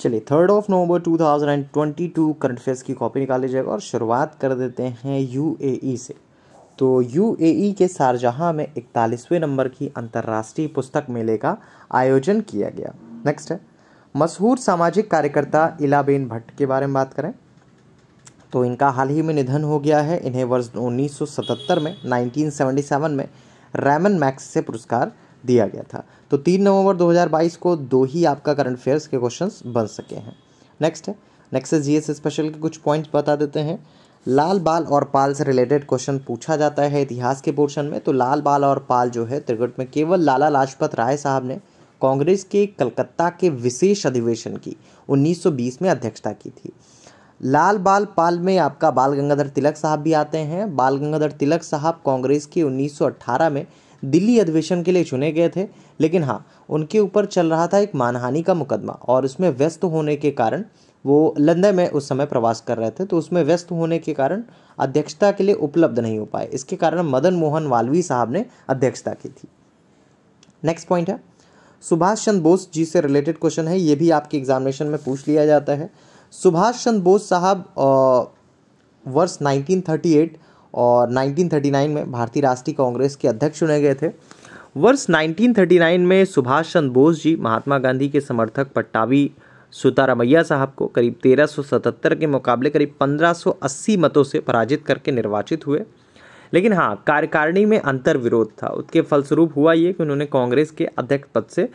चलिए third of November 2022 current affairs की copy निकाली जाएगा और शुरुआत कर देते हैं यूएई e से तो यूएई e के शारजहाँ में इकतालीसवें नंबर की अंतर्राष्ट्रीय पुस्तक मेले का आयोजन किया गया नेक्स्ट है मशहूर सामाजिक कार्यकर्ता इलाबेन भट्ट के बारे में बात करें तो इनका हाल ही में निधन हो गया है इन्हें वर्ष 1977 में 1977 में रैमन मैक्स से पुरस्कार दिया गया था तो तीन नवंबर 2022 को दो ही आपका करंट अफेयर्स के क्वेश्चंस बन सके हैं नेक्स्ट है नेक्स्ट है जीएस स्पेशल के कुछ पॉइंट्स बता देते हैं लाल बाल और पाल से रिलेटेड क्वेश्चन पूछा जाता है इतिहास के पोर्शन में तो लाल बाल और पाल जो है त्रिकुट में केवल लाला लाजपत राय साहब ने कांग्रेस के कलकत्ता के विशेष अधिवेशन की 1920 में अध्यक्षता की थी लाल बाल पाल में आपका बाल गंगाधर तिलक साहब भी आते हैं बाल गंगाधर तिलक साहब कांग्रेस के 1918 में दिल्ली अधिवेशन के लिए चुने गए थे लेकिन हाँ उनके ऊपर चल रहा था एक मानहानि का मुकदमा और उसमें व्यस्त होने के कारण वो लंदन में उस समय प्रवास कर रहे थे तो उसमें व्यस्त होने के कारण अध्यक्षता के लिए उपलब्ध नहीं हो पाए इसके कारण मदन मोहन मालवीय साहब ने अध्यक्षता की थी नेक्स्ट पॉइंट है सुभाष चंद्र बोस जी से रिलेटेड क्वेश्चन है ये भी आपके एग्जामिनेशन में पूछ लिया जाता है सुभाष चंद्र बोस साहब वर्ष 1938 और 1939 में भारतीय राष्ट्रीय कांग्रेस के अध्यक्ष चुने गए थे वर्ष 1939 में सुभाष चंद्र बोस जी महात्मा गांधी के समर्थक पट्टावी सुतारामैया साहब को करीब 1377 के मुकाबले करीब 1580 मतों से पराजित करके निर्वाचित हुए लेकिन हाँ कार्यकारिणी में अंतर विरोध था उसके फलस्वरूप हुआ ये कि उन्होंने कांग्रेस के अध्यक्ष पद से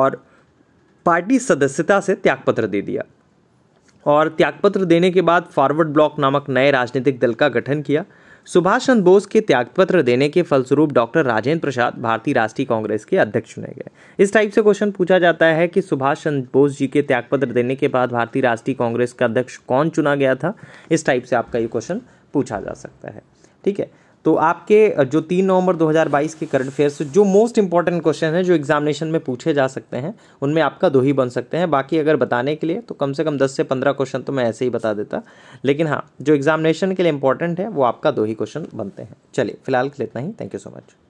और पार्टी सदस्यता से त्यागपत्र दे दिया और त्यागपत्र देने के बाद फॉरवर्ड ब्लॉक नामक नए राजनीतिक दल का गठन किया सुभाष चंद्र बोस के त्यागपत्र देने के फलस्वरूप डॉक्टर राजेंद्र प्रसाद भारतीय राष्ट्रीय कांग्रेस के अध्यक्ष चुने गए इस टाइप से क्वेश्चन पूछा जाता है कि सुभाष चंद्र बोस जी के त्यागपत्र देने के बाद भारतीय राष्ट्रीय कांग्रेस का अध्यक्ष कौन चुना गया था इस टाइप से आपका ये क्वेश्चन पूछा जा सकता है ठीक है तो आपके जो तीन नवंबर 2022 के करंट अफेयर्स जो मोस्ट इंपॉर्टेंट क्वेश्चन हैं जो एग्जामिनेशन में पूछे जा सकते हैं उनमें आपका दो ही बन सकते हैं बाकी अगर बताने के लिए तो कम से कम 10 से 15 क्वेश्चन तो मैं ऐसे ही बता देता लेकिन हाँ जो एग्जामिनेशन के लिए इंपॉर्टेंट है वो आपका दो ही क्वेश्चन बनते हैं चलिए फिलहाल के लिए इतना ही थैंक यू सो मच